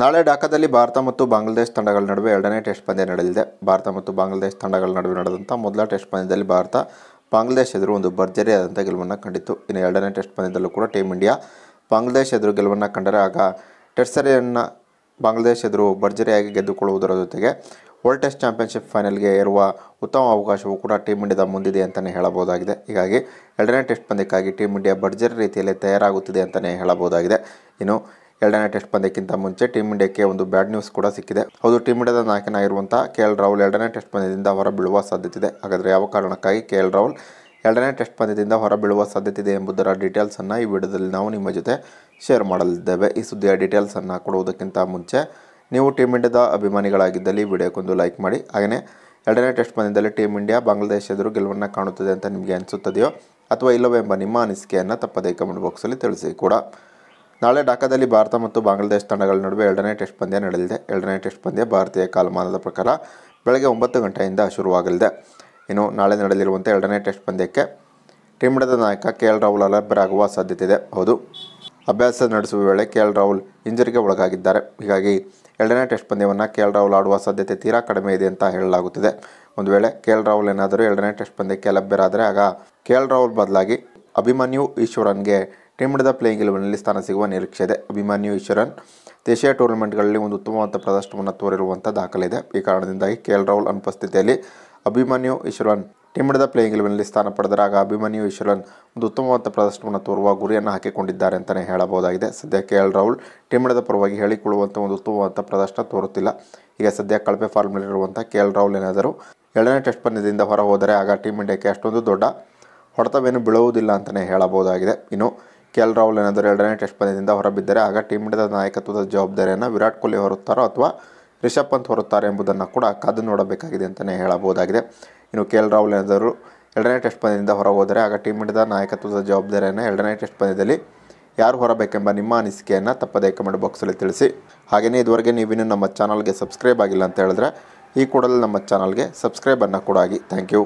ನಾಳೆ ಢಾಕಾದಲ್ಲಿ ಭಾರತ ಮತ್ತು ಬಾಂಗ್ಲಾದೇಶ್ ತಂಡಗಳ ನಡುವೆ ಎರಡನೇ ಟೆಸ್ಟ್ ಪಂದ್ಯ ನಡೆಯಲಿದೆ ಭಾರತ ಮತ್ತು ಬಾಂಗ್ಲಾದೇಶ್ ತಂಡಗಳ ನಡುವೆ ನಡೆದಂಥ ಮೊದಲ ಟೆಸ್ಟ್ ಪಂದ್ಯದಲ್ಲಿ ಭಾರತ ಬಾಂಗ್ಲಾದೇಶ್ ಎದುರು ಒಂದು ಭರ್ಜರಿಯಾದಂಥ ಗೆಲುವನ್ನು ಕಂಡಿತ್ತು ಇನ್ನು ಎರಡನೇ ಟೆಸ್ಟ್ ಪಂದ್ಯದಲ್ಲೂ ಕೂಡ ಟೀಮ್ ಇಂಡಿಯಾ ಬಾಂಗ್ಲಾದೇಶ್ ಎದುರು ಗೆಲುವನ್ನು ಕಂಡರೆ ಆಗ ಟೆಸ್ಟ್ ಸರಿಯನ್ನು ಬಾಂಗ್ಲಾದೇಶ್ ಎದುರು ಭರ್ಜರಿಯಾಗಿ ಗೆದ್ದುಕೊಳ್ಳುವುದರ ಜೊತೆಗೆ ವರ್ಲ್ಡ್ ಟೆಸ್ಟ್ ಚಾಂಪಿಯನ್ಶಿಪ್ ಫೈನಲ್ಗೆ ಇರುವ ಉತ್ತಮ ಅವಕಾಶವೂ ಕೂಡ ಟೀಮ್ ಇಂಡಿಯಾದ ಮುಂದಿದೆ ಅಂತಲೇ ಹೇಳಬಹುದಾಗಿದೆ ಹೀಗಾಗಿ ಎರಡನೇ ಟೆಸ್ಟ್ ಪಂದ್ಯಕ್ಕಾಗಿ ಟೀಮ್ ಇಂಡಿಯಾ ಭರ್ಜರಿ ರೀತಿಯಲ್ಲಿ ತಯಾರಾಗುತ್ತಿದೆ ಅಂತಲೇ ಹೇಳಬಹುದಾಗಿದೆ ಇನ್ನು ಎರಡನೇ ಟೆಸ್ಟ್ ಪಂದ್ಯಕ್ಕಿಂತ ಮುಂಚೆ ಟೀಮ್ ಇಂಡಿಯಾಕ್ಕೆ ಒಂದು ಬ್ಯಾಡ್ ನ್ಯೂಸ್ ಕೂಡ ಸಿಕ್ಕಿದೆ ಹೌದು ಟೀಮ್ ಇಂಡಿಯಾದ ನಾಯಕನಾಗಿರುವಂತಹ ಕೆ ಎಲ್ ರಾಹುಲ್ ಎರಡನೇ ಟೆಸ್ಟ್ ಪಂದ್ಯದಿಂದ ಹೊರಬೀಳುವ ಸಾಧ್ಯತೆ ಇದೆ ಹಾಗಾದರೆ ಯಾವ ಕಾರಣಕ್ಕಾಗಿ ಕೆ ಎಲ್ ರಾಹುಲ್ ಎರಡನೇ ಟೆಸ್ಟ್ ಪಂದ್ಯದಿಂದ ಹೊರಬೀಳುವ ಇದೆ ಎಂಬುದರ ಡೀಟೇಲ್ಸನ್ನು ಈ ವಿಡಿಯೋದಲ್ಲಿ ನಾವು ನಿಮ್ಮ ಜೊತೆ ಶೇರ್ ಮಾಡಲಿದ್ದೇವೆ ಈ ಸುದ್ದಿಯ ಡೀಟೇಲ್ಸನ್ನು ಕೊಡುವುದಕ್ಕಿಂತ ಮುಂಚೆ ನೀವು ಟೀಮ್ ಇಂಡಿಯಾದ ಅಭಿಮಾನಿಗಳಾಗಿದ್ದಲ್ಲಿ ವಿಡಿಯೋಕ್ಕೊಂದು ಲೈಕ್ ಮಾಡಿ ಹಾಗೆಯೇ ಎರಡನೇ ಟೆಸ್ಟ್ ಪಂದ್ಯದಲ್ಲಿ ಟೀಮ್ ಇಂಡಿಯಾ ಬಾಂಗ್ಲಾದೇಶ ಎದುರು ಗೆಲುವನ್ನು ಕಾಣುತ್ತದೆ ಅಂತ ನಿಮಗೆ ಅನಿಸುತ್ತದೆಯೋ ಅಥವಾ ಇಲ್ಲವೋ ಎಂಬ ನಿಮ್ಮ ಅನಿಸಿಕೆಯನ್ನು ತಪ್ಪದೇ ಕಮೆಂಟ್ ಬಾಕ್ಸಲ್ಲಿ ತಿಳಿಸಿ ಕೂಡ ನಾಳೆ ಢಾಕಾದಲ್ಲಿ ಭಾರತ ಮತ್ತು ಬಾಂಗ್ಲಾದೇಶ ತಂಡಗಳ ನಡುವೆ ಎರಡನೇ ಟೆಸ್ಟ್ ಪಂದ್ಯ ನಡೆಯಲಿದೆ ಎರಡನೇ ಟೆಸ್ಟ್ ಪಂದ್ಯ ಭಾರತೀಯ ಕಾಲಮಾನದ ಪ್ರಕಾರ ಬೆಳಗ್ಗೆ ಒಂಬತ್ತು ಗಂಟೆಯಿಂದ ಶುರುವಾಗಲಿದೆ ಇನ್ನು ನಾಳೆ ನಡೆಯಲಿರುವಂತೆ ಎರಡನೇ ಟೆಸ್ಟ್ ಪಂದ್ಯಕ್ಕೆ ಟೀಮ್ ನಾಯಕ ಕೆ ಎಲ್ ರಾಹುಲ್ ಅಲಭ್ಯರಾಗುವ ಸಾಧ್ಯತೆ ಇದೆ ಹೌದು ಅಭ್ಯಾಸ ನಡೆಸುವ ವೇಳೆ ಕೆ ಎಲ್ ರಾಹುಲ್ ಇಂಜರಿಗೆ ಒಳಗಾಗಿದ್ದಾರೆ ಹೀಗಾಗಿ ಎರಡನೇ ಟೆಸ್ಟ್ ಪಂದ್ಯವನ್ನು ಕೆ ಎಲ್ ರಾಹುಲ್ ಆಡುವ ಸಾಧ್ಯತೆ ತೀರಾ ಕಡಿಮೆ ಇದೆ ಅಂತ ಹೇಳಲಾಗುತ್ತಿದೆ ಒಂದು ವೇಳೆ ಕೆ ಎಲ್ ರಾಹುಲ್ ಏನಾದರೂ ಎರಡನೇ ಟೆಸ್ಟ್ ಪಂದ್ಯಕ್ಕೆ ಲಭ್ಯರಾದರೆ ಆಗ ಕೆ ಎಲ್ ರಾಹುಲ್ ಬದಲಾಗಿ ಅಭಿಮನ್ಯು ಈಶ್ವರನ್ಗೆ ಟೀಮ್ ಪ್ಲೇಯಿಂಗ್ ಇಲೆವೆನ್ನಲ್ಲಿ ಸ್ಥಾನ ಸಿಗುವ ನಿರೀಕ್ಷೆ ಇದೆ ಅಭಿಮನ್ಯು ಈಶ್ವರನ್ ದೇಶೀಯ ಟೂರ್ನಮೆಂಟ್ಗಳಲ್ಲಿ ಒಂದು ಉತ್ತಮವಾದ ಪ್ರದರ್ಶನವನ್ನು ತೋರಿರುವಂಥ ದಾಖಲಿದೆ ಈ ಕಾರಣದಿಂದಾಗಿ ಕೆ ಎಲ್ ರಾಹುಲ್ ಅನುಪಸ್ಥಿತಿಯಲ್ಲಿ ಅಭಿಮನ್ಯು ಈಶ್ವರನ್ ಟೀಮ್ ಪ್ಲೇಯಿಂಗ್ ಇಲೆವೆನ್ನಲ್ಲಿ ಸ್ಥಾನ ಪಡೆದರಾಗ ಅಭಿಮನ್ಯು ಈಶ್ವರನ್ ಒಂದು ಉತ್ತಮವಾದ ಪ್ರದರ್ಶನವನ್ನು ತೋರುವ ಗುರಿಯನ್ನು ಹಾಕಿಕೊಂಡಿದ್ದಾರೆ ಅಂತಲೇ ಹೇಳಬಹುದಾಗಿದೆ ಸದ್ಯ ಕೆ ಎಲ್ ರಾಹುಲ್ ಟೀಮ್ ಪರವಾಗಿ ಹೇಳಿಕೊಳ್ಳುವಂಥ ಒಂದು ಉತ್ತಮವಾದ ಪ್ರದರ್ಶನ ತೋರುತ್ತಿಲ್ಲ ಈಗ ಸದ್ಯ ಕಳಪೆ ಫಾರ್ಮ್ನಲ್ಲಿರುವಂಥ ಕೆ ಎಲ್ ರಾಹುಲ್ ಏನಾದರೂ ಎರಡನೇ ಟೆಸ್ಟ್ ಪಂದ್ಯದಿಂದ ಹೊರ ಹೋದರೆ ಆಗ ಟೀಮ್ ಇಂಡಿಯಾಕ್ಕೆ ಅಷ್ಟೊಂದು ದೊಡ್ಡ ಹೊಡೆತವೇನು ಬೀಳುವುದಿಲ್ಲ ಅಂತಲೇ ಹೇಳಬಹುದಾಗಿದೆ ಇನ್ನು ಕೆ ಎಲ್ ರಾಹುಲ್ ಏನಾದರೂ ಎರಡನೇ ಟೆಸ್ಟ್ ಪಂದ್ಯದಿಂದ ಹೊರಬಿದ್ದರೆ ಆಗ ಟೀಮ್ ಇಂಡಿಯಾದ ನಾಯಕತ್ವದ ಜವಾಬ್ದಾರಿಯನ್ನು ವಿರಾಟ್ ಕೊಹ್ಲಿ ಹೊರುತ್ತಾರೋ ಅಥವಾ ರಿಷಬ್ ಪಂತ್ ಹೊರುತ್ತಾರೆ ಎಂಬುದನ್ನು ಕೂಡ ಕಾದು ನೋಡಬೇಕಾಗಿದೆ ಅಂತಲೇ ಹೇಳಬಹುದಾಗಿದೆ ಇನ್ನು ಕೆ ಎಲ್ ರಾಹುಲ್ ಏನಾದರೂ ಎರಡನೇ ಟೆಸ್ಟ್ ಪಂದ್ಯದಿಂದ ಹೊರ ಹೋದರೆ ಆಗ ಟೀಮ್ ಇಂಡಿಯಾದ ನಾಯಕತ್ವದ ಜವಾಬ್ದಾರಿಯನ್ನು ಎರಡನೇ ಟೆಸ್ಟ್ ಪಂದ್ಯದಲ್ಲಿ ಯಾರು ಹೊರಬೇಕೆಂಬ ನಿಮ್ಮ ಅನಿಸಿಕೆಯನ್ನು ತಪ್ಪದೇ ಕಮೆಂಟ್ ಬಾಕ್ಸಲ್ಲಿ ತಿಳಿಸಿ ಹಾಗೆಯೇ ಇದುವರೆಗೆ ನೀವಿನ್ನೂ ನಮ್ಮ ಚಾನಲ್ಗೆ ಸಬ್ಸ್ಕ್ರೈಬ್ ಆಗಿಲ್ಲ ಅಂತ ಹೇಳಿದ್ರೆ ಈ ಕೂಡಲೇ ನಮ್ಮ ಚಾನಲ್ಗೆ ಸಬ್ಸ್ಕ್ರೈಬನ್ನು ಕೂಡ ಆಗಿ ಥ್ಯಾಂಕ್ ಯು